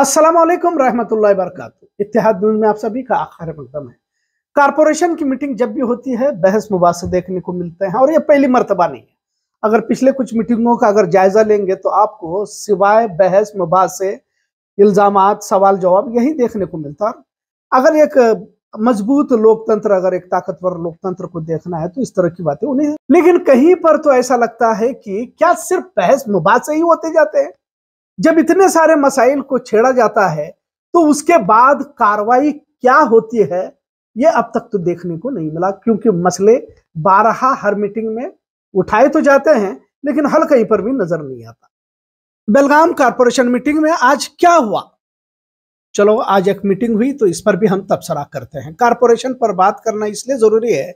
अस्सलाम वालेकुम रहमतुल्लाहि वरकत इतिहाद न्यूज में आप सभी का आखिर मकदम है कारपोरेशन की मीटिंग जब भी होती है बहस मुबासे देखने को मिलते हैं और ये पहली मरतबा नहीं है अगर पिछले कुछ मीटिंगों का अगर जायजा लेंगे तो आपको सिवाय बहस मुबासे इल्ज़ाम सवाल जवाब यही देखने को मिलता है अगर एक मजबूत लोकतंत्र अगर एक ताकतवर लोकतंत्र को देखना है तो इस तरह की बातें उन्हें लेकिन कहीं पर तो ऐसा लगता है कि क्या सिर्फ बहस मुबासे ही होते जाते हैं जब इतने सारे मसाइल को छेड़ा जाता है तो उसके बाद कार्रवाई क्या होती है यह अब तक तो देखने को नहीं मिला क्योंकि मसले बारह हर मीटिंग में उठाए तो जाते हैं लेकिन हल कहीं पर भी नजर नहीं आता बेलगाम कारपोरेशन मीटिंग में आज क्या हुआ चलो आज एक मीटिंग हुई तो इस पर भी हम तबसरा करते हैं कारपोरेशन पर बात करना इसलिए जरूरी है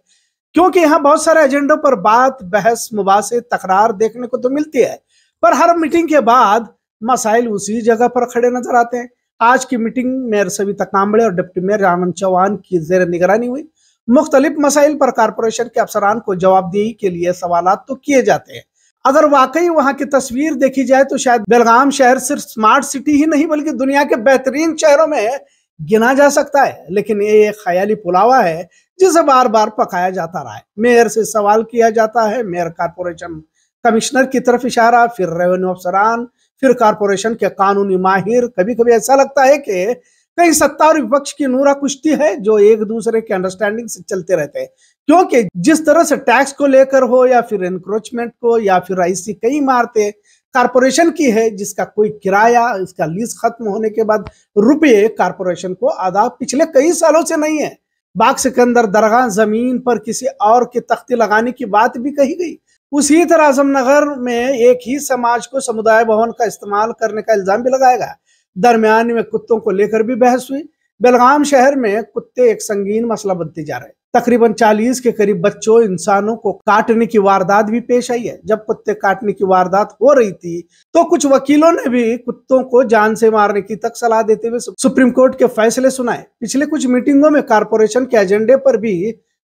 क्योंकि यहां बहुत सारे एजेंडों पर बात बहस मुबासे तकरार देखने को तो मिलती है पर हर मीटिंग के बाद मसाइल उसी जगह पर खड़े नजर आते हैं आज की मीटिंग मेयर सविता कांबड़े और डिप्टी मेयर आनंद चौहान की जेर निगरानी हुई मुख्तलिफ मसाइल पर कारपोरेशन के अफसरान को जवाबदेही के लिए सवाल तो किए जाते हैं अगर वाकई वहां की तस्वीर देखी जाए तो शायद बेलगाम शहर सिर्फ स्मार्ट सिटी ही नहीं बल्कि दुनिया के बेहतरीन शहरों में गिना जा सकता है लेकिन ये एक ख्याली पुलावा है जिसे बार बार पकाया जाता रहा है मेयर से सवाल किया जाता है मेयर कारपोरेशन कमिश्नर की तरफ इशारा फिर रेवेन्यू अफसरान फिर कारपोरेशन के कानूनी माहिर कभी कभी ऐसा लगता है कि कई सत्ता और विपक्ष की नूरा कुश्ती है जो एक दूसरे के अंडरस्टैंडिंग से चलते रहते हैं क्योंकि जिस तरह से टैक्स को लेकर हो या फिर एनक्रोचमेंट को या फिर ऐसी कई इमारतें कारपोरेशन की है जिसका कोई किराया इसका लीज खत्म होने के बाद रुपये कारपोरेशन को आदा पिछले कई सालों से नहीं है बाग सिकंदर दरगाह जमीन पर किसी और की तख्ती लगाने की बात भी कही गई उसी तरह आजमनगर में एक ही समाज को समुदाय भवन का इस्तेमाल करने का इल्जाम भी लगाया गया दरमियान में कुत्तों को लेकर भी बहस हुई बेलगाम शहर में कुत्ते एक संगीन मसला बनते जा रहे हैं तकरीबन 40 के करीब बच्चों इंसानों को काटने की वारदात भी पेश आई है जब कुत्ते काटने की वारदात हो रही थी तो कुछ वकीलों ने भी कुत्तों को जान से मारने की तक सलाह देते हुए सुप्रीम कोर्ट के फैसले सुनाए पिछले कुछ मीटिंगों में कारपोरेशन के एजेंडे पर भी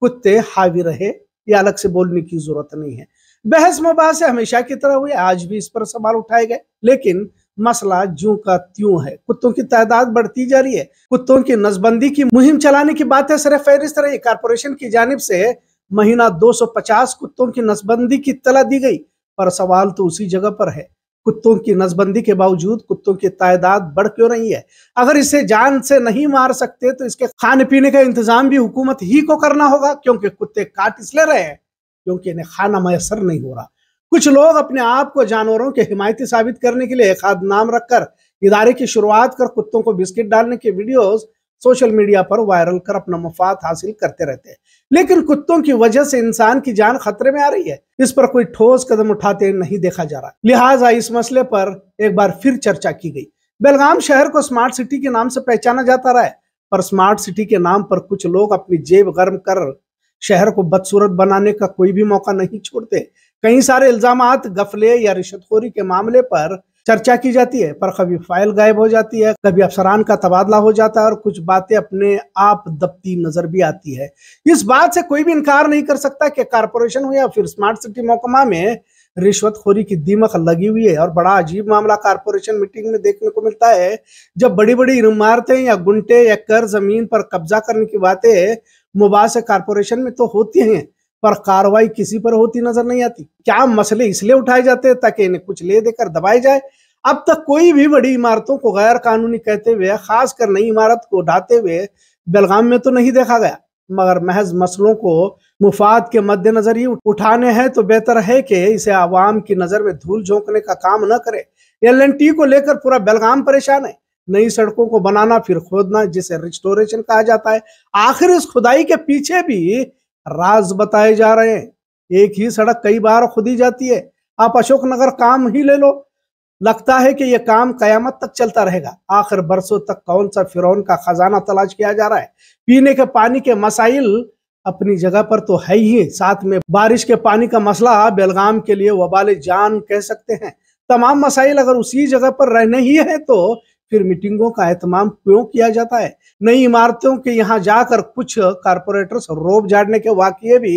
कुत्ते हावी रहे ये अलग से बोलने की जरूरत नहीं है बहस मुबास हमेशा की तरह हुई आज भी इस पर सवाल उठाए गए लेकिन मसला जू का त्यू है कुत्तों की तादाद बढ़ती जा रही है कुत्तों की नजबंदी की मुहिम चलाने की बात है सर फहरिस्त रही कारपोरेशन की जानब से महीना 250 कुत्तों की नसबंदी की तला दी गई पर सवाल तो उसी जगह पर है कुत्तों की नसबंदी के बावजूद कुत्तों की तादाद बढ़ क्यों रही है अगर इसे जान से नहीं मार सकते तो इसके खाने पीने का इंतजाम भी हुकूमत ही को करना होगा क्योंकि कुत्ते काट इसलिए रहे हैं क्योंकि इन्हें खाना मैसर नहीं हो रहा कुछ लोग अपने आप को जानवरों के हिमायती साबित करने के लिए एक खाद नाम रखकर इदारे की शुरुआत कर कुत्तों को बिस्किट डालने के वीडियोस सोशल मीडिया पर वायरल कर अपना मुफाद हासिल करते रहते हैं लेकिन कुत्तों की वजह से इंसान की जान खतरे में आ रही है इस पर कोई ठोस कदम उठाते नहीं देखा जा रहा लिहाजा इस मसले पर एक बार फिर चर्चा की गई बेलगाम शहर को स्मार्ट सिटी के नाम से पहचाना जाता रहा है पर स्मार्ट सिटी के नाम पर कुछ लोग अपनी जेब गर्म कर शहर को बदसूरत बनाने का कोई भी मौका नहीं छोड़ते कई सारे इल्जाम गफले या रिश्वतखोरी के मामले पर चर्चा की जाती है पर कभी फाइल गायब हो जाती है कभी अफसरान का तबादला हो जाता है और कुछ बातें अपने आप दबती नजर भी आती है इस बात से कोई भी इनकार नहीं कर सकता कि कारपोरेशन हो या फिर स्मार्ट सिटी महकमा में रिश्वतखोरी की दीमक लगी हुई है और बड़ा अजीब मामला कारपोरेशन मीटिंग में देखने को मिलता है जब बड़ी बड़ी इमारतें या गुंटे या कर जमीन पर कब्जा करने की बातें मुबास कारपोरेशन में तो होती हैं पर कार्रवाई किसी पर होती नजर नहीं आती क्या मसले इसलिए उठाए जाते हैं ताकि इन्हें कुछ ले देकर दबाए जाए अब तक कोई भी बड़ी इमारतों को गैर कानूनी कहते हुए खासकर नई इमारत को उठाते हुए बेलगाम में तो नहीं देखा गया मगर महज मसलों को मुफाद के मद्देनजर ही उठाने हैं तो बेहतर है कि इसे आवाम की नजर में धूल झोंकने का काम न करे एल को लेकर पूरा बेलगाम परेशान है नई सड़कों को बनाना फिर खोदना जिसे रिस्टोरेशन कहा जाता है आखिर इस खुदाई के पीछे भी राज बताए जा रहे हैं एक ही सड़क कई बार खुदी जाती है आप अशोकनगर काम ही ले लो लगता है कि यह काम कयामत तक चलता रहेगा आखिर बरसों तक कौन सा फिरौन का खजाना तलाश किया जा रहा है पीने के पानी के मसाइल अपनी जगह पर तो है ही साथ में बारिश के पानी का मसला बेलगाम के लिए वबाले जान कह सकते हैं तमाम मसाइल अगर उसी जगह पर रहने ही है तो फिर मीटिंगों का एहतमाम क्यों किया जाता है नई इमारतों के यहाँ जाकर कुछ कारपोरेटर्स रोब झाड़ने के वाक्य भी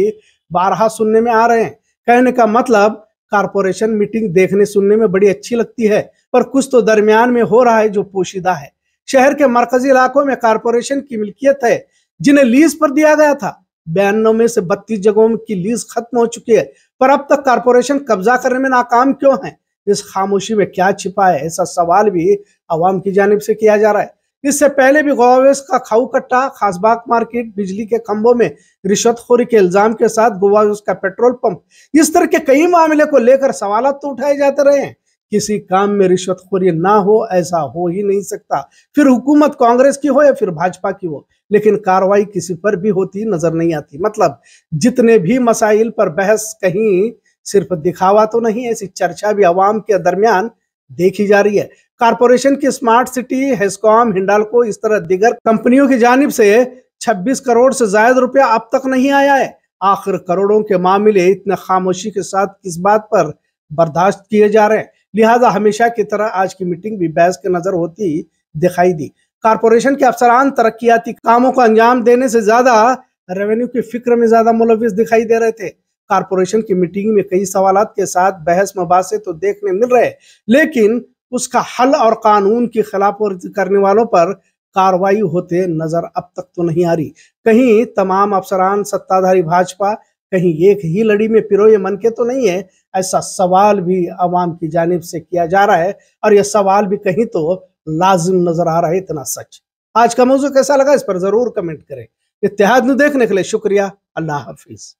बारहा सुनने में आ रहे हैं कहने का मतलब कारपोरेशन मीटिंग देखने सुनने में बड़ी अच्छी लगती है पर कुछ तो दरमियान में हो रहा है जो पोशीदा है शहर के मरकजी इलाकों में कारपोरेशन की मिल्कियत है जिन्हें लीज पर दिया गया था बयानवे से बत्तीस जगहों की लीज खत्म हो चुकी है पर अब तक कारपोरेशन कब्जा करने में नाकाम क्यों है इस खामोशी में क्या छिपा है ऐसा सवाल भी आवाम की जानब से किया जा रहा है इससे पहले भी गोवावेश का खाऊ कट्टा खासबाग मार्केट बिजली के खंभों में रिश्वतखोरी के इल्जाम के साथ गोवावेश का पेट्रोल पंप इस तरह के कई मामले को लेकर सवाल तो उठाए जाते रहे हैं किसी काम में रिश्वतखोरी ना हो ऐसा हो ही नहीं सकता फिर हुकूमत कांग्रेस की हो या फिर भाजपा की हो लेकिन कार्रवाई किसी पर भी होती नजर नहीं आती मतलब जितने भी मसाइल पर बहस कहीं सिर्फ दिखावा तो नहीं ऐसी चर्चा भी आवाम के दरमियान देखी जा रही है कारपोरेशन की स्मार्ट सिटी हेस्कॉम हिंडाल को इस तरह दिगर कंपनियों की जानब से 26 करोड़ से ज्यादा रुपया अब तक नहीं आया है आखिर करोड़ों के मामले इतने खामोशी के साथ इस बात पर बर्दाश्त किए जा रहे हैं लिहाजा हमेशा की तरह आज की मीटिंग भी बहस के नजर होती दिखाई दी कारपोरेशन के अफसरान तरक्याती कामों को अंजाम देने से ज्यादा रेवेन्यू की फिक्र में ज्यादा मुलविस दिखाई दे रहे थे कारपोरेशन की मीटिंग में कई सवाल के साथ बहस मबासे तो देखने मिल रहे लेकिन उसका हल और कानून की खिलाफ करने वालों पर कार्रवाई होते नजर अब तक तो नहीं आ रही कहीं तमाम अफसरान सत्ताधारी भाजपा कहीं एक ही लड़ी में पिरोए मन के तो नहीं है ऐसा सवाल भी अवाम की जानब से किया जा रहा है और यह सवाल भी कहीं तो लाजिम नजर आ रहा है इतना सच आज का मौजूद कैसा लगा इस पर जरूर कमेंट करें इतिहाद में देखने के लिए शुक्रिया अल्लाह हाफिज़